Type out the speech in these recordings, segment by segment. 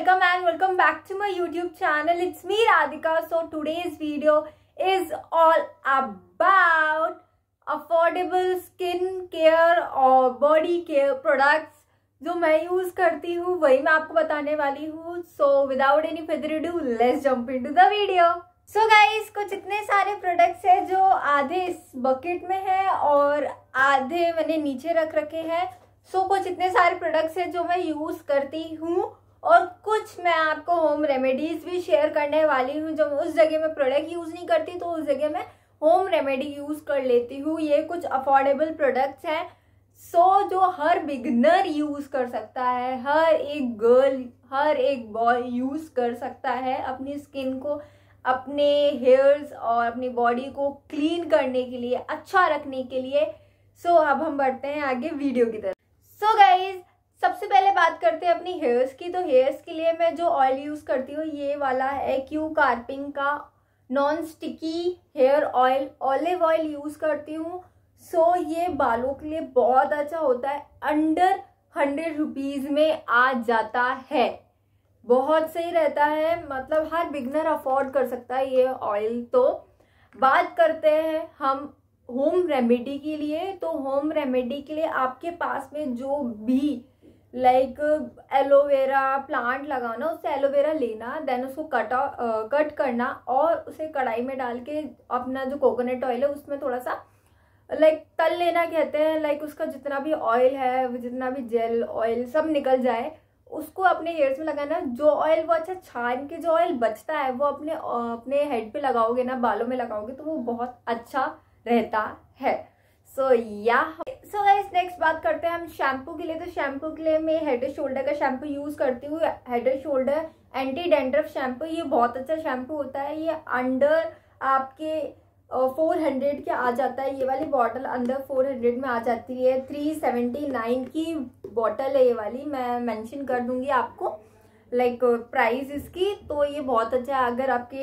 welcome and welcome back to my youtube channel it's me radhika so today's video is all about affordable skin care और body care products जो मैं use करती हूँ वही मैं आपको बताने वाली हूँ so without any further ado let's jump into the video so guys कुछ इतने सारे प्रोडक्ट्स हैं जो आधे इस बकेट में है और आधे मैंने नीचे रख रखे हैं सो so, कुछ इतने सारे प्रोडक्ट्स हैं जो मैं यूज़ करती हूँ और कुछ मैं आपको होम रेमेडीज़ भी शेयर करने वाली हूँ जब उस जगह में प्रोडक्ट यूज़ नहीं करती तो उस जगह में होम रेमेडी यूज़ कर लेती हूँ ये कुछ अफोर्डेबल प्रोडक्ट्स हैं सो so, जो हर बिगनर यूज़ कर सकता है हर एक गर्ल हर एक बॉय यूज़ कर सकता है अपनी स्किन को अपने हेयर्स और अपनी बॉडी को क्लीन करने के लिए अच्छा रखने के लिए सो so, अब हम बढ़ते हैं आगे वीडियो की तरफ सो गाइज़ सबसे पहले बात करते हैं अपनी हेयर्स की तो हेयर्स के लिए मैं जो ऑयल यूज़ करती हूँ ये वाला है क्यू कार्पिंग का non sticky hair oil olive oil use करती हूँ सो ये बालों के लिए बहुत अच्छा होता है अंडर हंड्रेड रुपीज़ में आ जाता है बहुत सही रहता है मतलब हर बिगनर अफोर्ड कर सकता है ये ऑयल तो बात करते हैं हम होम रेमेडी के लिए तो होम रेमेडी के लिए आपके पास में जो भी लाइक एलोवेरा प्लांट लगाना उससे एलोवेरा लेना देन उसको कटा कट uh, करना और उसे कढ़ाई में डाल के अपना जो कोकोनट ऑयल है उसमें थोड़ा सा लाइक तल लेना कहते हैं लाइक उसका जितना भी ऑयल है जितना भी जेल ऑयल सब निकल जाए उसको अपने हेयर्स में लगाना जो ऑयल वो अच्छा छान के जो ऑयल बचता है वो अपने uh, अपने हेड पे लगाओगे ना बालों में लगाओगे तो वो बहुत अच्छा रहता है सो या सो गाइस नेक्स्ट बात करते हैं हम शैम्पू के लिए तो शैम्पू के लिए मैं हेड एंड शोल्डर का शैम्पू यूज़ करती हूँ head and shoulder anti dandruff shampoo ये बहुत अच्छा शैम्पू होता है ये अंडर आपके फोर uh, हंड्रेड के आ जाता है ये वाली बॉटल अंदर फोर हंड्रेड में आ जाती है थ्री सेवेंटी नाइन की बॉटल है ये वाली मैं मेंशन कर दूंगी आपको लाइक like, प्राइस इसकी तो ये बहुत अच्छा है अगर आपके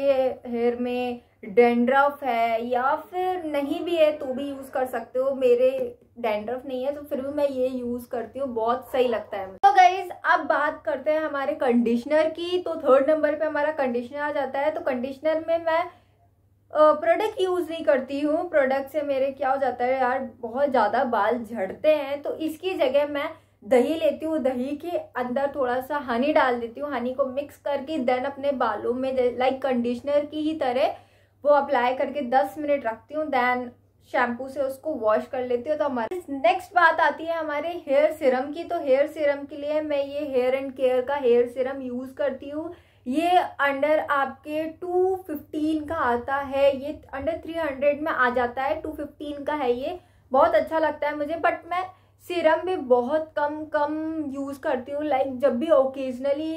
हेयर में डेंड्रफ है या फिर नहीं भी है तो भी यूज़ कर सकते हो मेरे डेंड्रफ नहीं है तो फिर भी मैं ये यूज़ करती हूँ बहुत सही लगता है तो गाइज अब बात करते हैं हमारे कंडीशनर की तो थर्ड नंबर पे हमारा कंडीशनर आ जाता है तो कंडीशनर में मैं प्रोडक्ट यूज़ नहीं करती हूँ प्रोडक्ट से मेरे क्या हो जाता है यार बहुत ज़्यादा बाल झड़ते हैं तो इसकी जगह मैं दही लेती हूँ दही के अंदर थोड़ा सा हनी डाल देती हूँ हनी को मिक्स करके देन अपने बालों में लाइक कंडीशनर की ही तरह वो अप्लाई करके दस मिनट रखती हूँ देन शैम्पू से उसको वॉश कर लेती हूँ तो हमारे नेक्स्ट बात आती है हमारे हेयर सिरम की तो हेयर सिरम के लिए मैं ये हेयर एंड केयर का हेयर सिरम यूज़ करती हूँ ये अंडर आपके 215 का आता है ये अंडर 300 में आ जाता है 215 का है ये बहुत अच्छा लगता है मुझे बट मैं सीरम भी बहुत कम कम यूज़ करती हूँ लाइक जब भी ओकेजनली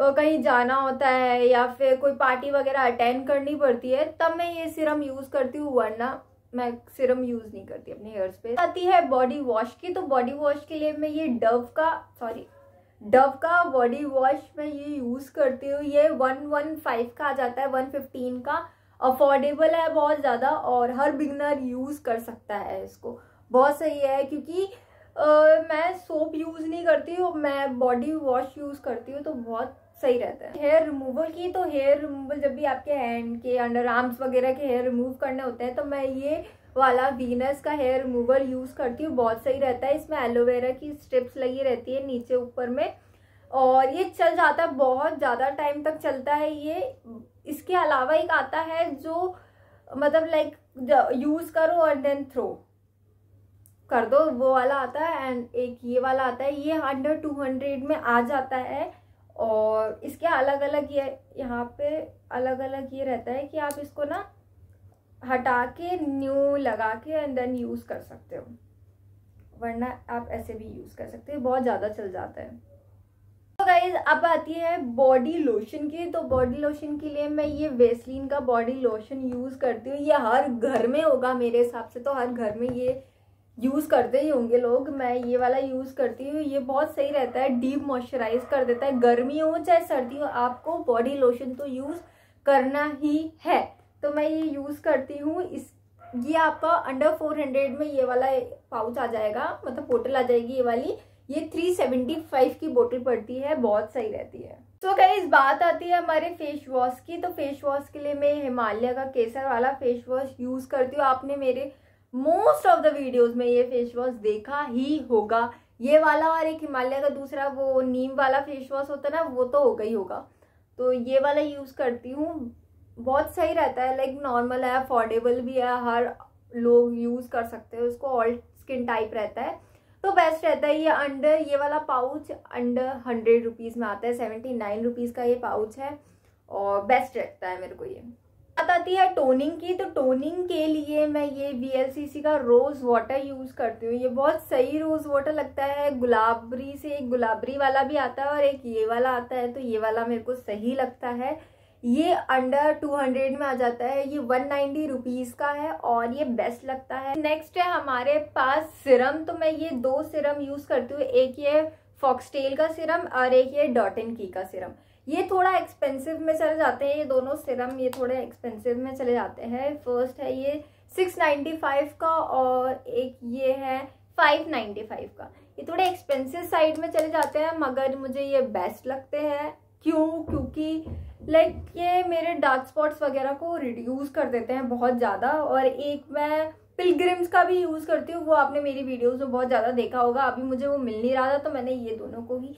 कहीं जाना होता है या फिर कोई पार्टी वगैरह अटेंड करनी पड़ती है तब मैं ये सिरम यूज़ करती हूँ वरना मैं सिरम यूज़ नहीं करती अपने हेयर्स पे आती है बॉडी वॉश की तो बॉडी वॉश के लिए मैं ये डव का सॉरी डव का बॉडी वॉश मैं ये यूज़ करती हूँ ये वन वन फाइव का आ जाता है वन फिफ्टीन का अफोर्डेबल है बहुत ज़्यादा और हर बिगनर यूज़ कर सकता है इसको बहुत सही है क्योंकि Uh, मैं सोप यूज़ नहीं करती हूँ मैं बॉडी वॉश यूज़ करती हूँ तो बहुत सही रहता है हेयर रिमूवल की तो हेयर रिमूवल जब भी आपके हैंड के अंडर आर्म्स वगैरह के हेयर रिमूव करने होते हैं तो मैं ये वाला वीनस का हेयर रिमूवल यूज़ करती हूँ बहुत सही रहता है इसमें एलोवेरा की स्ट्रिप्स लगी रहती है नीचे ऊपर में और ये चल जाता है बहुत ज़्यादा टाइम तक चलता है ये इसके अलावा एक आता है जो मतलब लाइक यूज़ करो और देन थ्रो कर दो वो वाला आता है एंड एक ये वाला आता है ये अंडर टू हंड्रेड में आ जाता है और इसके अलग अलग ये यहाँ पे अलग अलग ये रहता है कि आप इसको ना हटा के न्यू लगा के एंड देन यूज़ कर सकते हो वरना आप ऐसे भी यूज़ कर सकते हो बहुत ज़्यादा चल जाता है तो गाइज अब आती है बॉडी लोशन की तो बॉडी लोशन के लिए मैं ये वेस्लिन का बॉडी लोशन यूज़ करती हूँ ये हर घर में होगा मेरे हिसाब से तो हर घर में ये यूज़ करते ही होंगे लोग मैं ये वाला यूज़ करती हूँ ये बहुत सही रहता है डीप मॉइस्चराइज कर देता है गर्मी हो चाहे सर्दी हो आपको बॉडी लोशन तो यूज़ करना ही है तो मैं ये यूज़ करती हूँ इस ये आपका अंडर फोर हंड्रेड में ये वाला पाउच आ जाएगा मतलब बोटल आ जाएगी ये वाली ये थ्री सेवेंटी फाइव की बोटल पड़ती है बहुत सही रहती है तो so इस बात आती है हमारे फेस वॉश की तो फेस वॉश के लिए मैं हिमालय का केसर वाला फेस वॉश यूज़ करती हूँ आपने मेरे मोस्ट ऑफ द वीडियोस में ये फेस वॉश देखा ही होगा ये वाला और एक हिमालय का दूसरा वो नीम वाला फेस वॉश होता है ना वो तो होगा ही होगा तो ये वाला यूज़ करती हूँ बहुत सही रहता है लाइक नॉर्मल है अफोर्डेबल भी है हर लोग यूज़ कर सकते हैं उसको ऑल स्किन टाइप रहता है तो बेस्ट रहता है ये अंडर ये वाला पाउच अंडर हंड्रेड रुपीज़ में आता है सेवेंटी नाइन रुपीज़ का ये पाउच है और बेस्ट रहता है मेरे को ये बात आती है टोनिंग की तो टोनिंग के लिए मैं ये वी का रोज़ वाटर यूज़ करती हूँ ये बहुत सही रोज़ वाटर लगता है गुलाबरी से एक गुलाबरी वाला भी आता है और एक ये वाला आता है तो ये वाला मेरे को सही लगता है ये अंडर टू हंड्रेड में आ जाता है ये वन नाइन्टी रुपीज़ का है और ये बेस्ट लगता है नेक्स्ट है हमारे पास सिरम तो मैं ये दो सिरम यूज़ करती हूँ एक ये फॉक्सटेल का सिरम और एक ये डॉटन की का सिरम ये थोड़ा एक्सपेंसिव में चले जाते हैं ये दोनों सिरम ये थोड़े एक्सपेंसिव में चले जाते हैं फर्स्ट है ये सिक्स नाइन्टी फाइव का और एक ये है फाइव नाइन्टी फाइव का ये थोड़े एक्सपेंसिव साइड में चले जाते हैं मगर मुझे ये बेस्ट लगते हैं क्यों क्योंकि लाइक ये मेरे डार्क स्पॉट्स वगैरह को रिड्यूस कर देते हैं बहुत ज़्यादा और एक मैं पिलग्रिम्स का भी यूज़ करती हूँ वो आपने मेरी वीडियोज़ में बहुत ज़्यादा देखा होगा अभी मुझे वो मिल नहीं रहा था तो मैंने ये दोनों को भी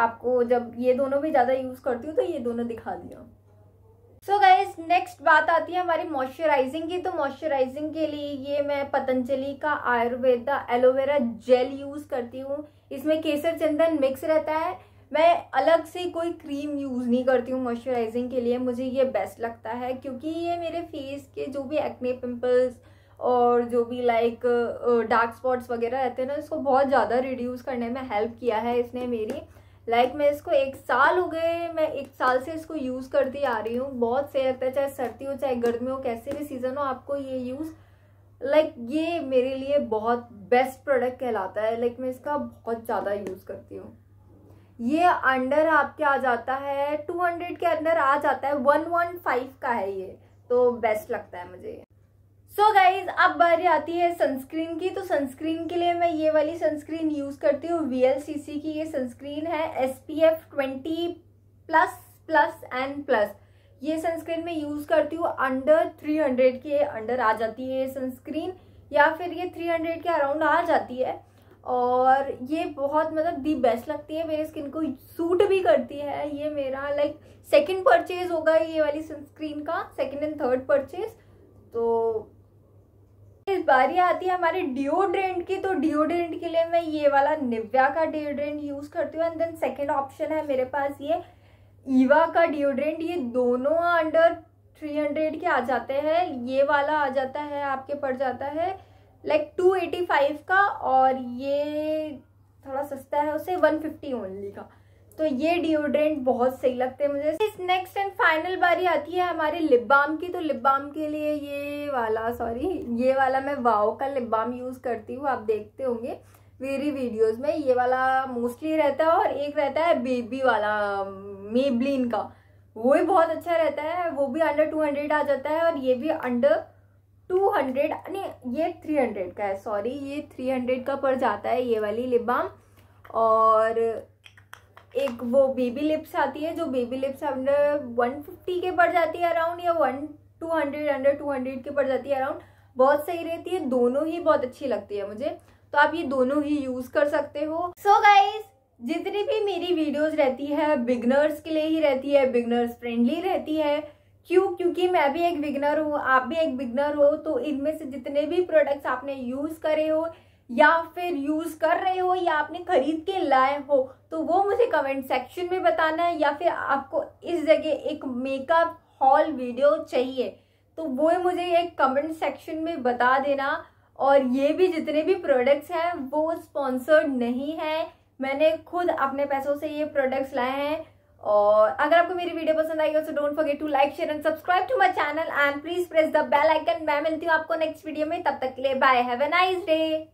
आपको जब ये दोनों भी ज़्यादा यूज़ करती हूँ तो ये दोनों दिखा दिया सो गाइज नेक्स्ट बात आती है हमारी मॉइस्चराइजिंग की तो मॉइस्चराइजिंग के लिए ये मैं पतंजलि का आयुर्वेदा एलोवेरा जेल यूज़ करती हूँ इसमें केसर चंदन मिक्स रहता है मैं अलग से कोई क्रीम यूज़ नहीं करती हूँ मॉइस्चराइजिंग के लिए मुझे ये बेस्ट लगता है क्योंकि ये मेरे फेस के जो भी एक्ने पिम्पल्स और जो भी लाइक डार्क स्पॉट्स वगैरह रहते हैं ना इसको बहुत ज़्यादा रिड्यूस करने में हेल्प किया है इसने मेरी लाइक like, मैं इसको एक साल हो गए मैं एक साल से इसको यूज़ करती आ रही हूँ बहुत सही लगता है चाहे सर्दी हो चाहे गर्मी हो कैसे भी सीज़न हो आपको ये यूज़ लाइक like, ये मेरे लिए बहुत बेस्ट प्रोडक्ट कहलाता है लाइक like, मैं इसका बहुत ज़्यादा यूज़ करती हूँ ये अंडर आपके आ जाता है टू हंड्रेड के अंदर आ जाता है वन वन फाइव का है ये तो बेस्ट लगता है मुझे सो so गाइज अब बारी आती है सनस्क्रीन की तो सनस्क्रीन के लिए मैं ये वाली सनस्क्रीन यूज़ करती हूँ वी की ये सनस्क्रीन है S P F twenty plus plus and plus ये सनस्क्रीन मैं यूज़ करती हूँ अंडर थ्री हंड्रेड के अंडर आ जाती है ये सनस्क्रीन या फिर ये थ्री हंड्रेड के अराउंड आ जाती है और ये बहुत मतलब दी बेस्ट लगती है मेरे स्किन को सूट भी करती है ये मेरा लाइक सेकेंड परचेज होगा ये वाली सनस्क्रीन का सेकेंड एंड थर्ड परचेज तो बारी आती है हमारे डिओड्रेंट की तो डिओड्रेंट के लिए मैं ये वाला निव्या का डिओड्रेंट यूज करती हूँ एंड देन सेकेंड ऑप्शन है मेरे पास ये ईवा का डिओड्रेंट ये दोनों अंडर थ्री हंड्रेड के आ जाते हैं ये वाला आ जाता है आपके पड़ जाता है लाइक टू एटी फाइव का और ये थोड़ा सस्ता है उसे वन फिफ्टी ओनली का तो ये डिओड्रेंट बहुत सही लगते हैं मुझे इस नेक्स्ट एंड फाइनल बारी आती है हमारे लिप बाम की तो लिप बाम के लिए ये वाला सॉरी ये वाला मैं वाओ का लिप बाम यूज़ करती हूँ आप देखते होंगे मेरी वीडियोस में ये वाला मोस्टली रहता है और एक रहता है बेबी वाला मेबलिन का वो भी बहुत अच्छा रहता है वो भी अंडर टू हंड्रेड आ जाता है और ये भी अंडर टू हंड्रेड नहीं ये थ्री हंड्रेड का है सॉरी ये थ्री हंड्रेड का पड़ जाता है ये वाली लिप बाम और एक वो बेबी लिप्स आती है जो बेबी लिप्स अंडर 150 के पड़ जाती है अराउंड या one two hundred under two hundred के पड़ जाती है अराउंड बहुत सही रहती है दोनों ही बहुत अच्छी लगती है मुझे तो आप ये दोनों ही यूज कर सकते हो सो so गाइज जितनी भी मेरी वीडियोज रहती है बिगनर्स के लिए ही रहती है बिगनर्स फ्रेंडली रहती है क्यों क्योंकि मैं भी एक बिगनर हूँ आप भी एक बिगनर हो तो इनमें से जितने भी प्रोडक्ट्स आपने यूज करे हो या फिर यूज़ कर रहे हो या आपने खरीद के लाए हो तो वो मुझे कमेंट सेक्शन में बताना है या फिर आपको इस जगह एक मेकअप हॉल वीडियो चाहिए तो वो मुझे एक कमेंट सेक्शन में बता देना और ये भी जितने भी प्रोडक्ट्स हैं वो स्पॉन्सर्ड नहीं है मैंने खुद अपने पैसों से ये प्रोडक्ट्स लाए हैं और अगर आपको मेरी वीडियो पसंद आई हो तो don't forget to like share and subscribe to my channel and please press the bell icon मैं मिलती हूँ आपको नेक्स्ट वीडियो में तब तक के लिए bye have a nice day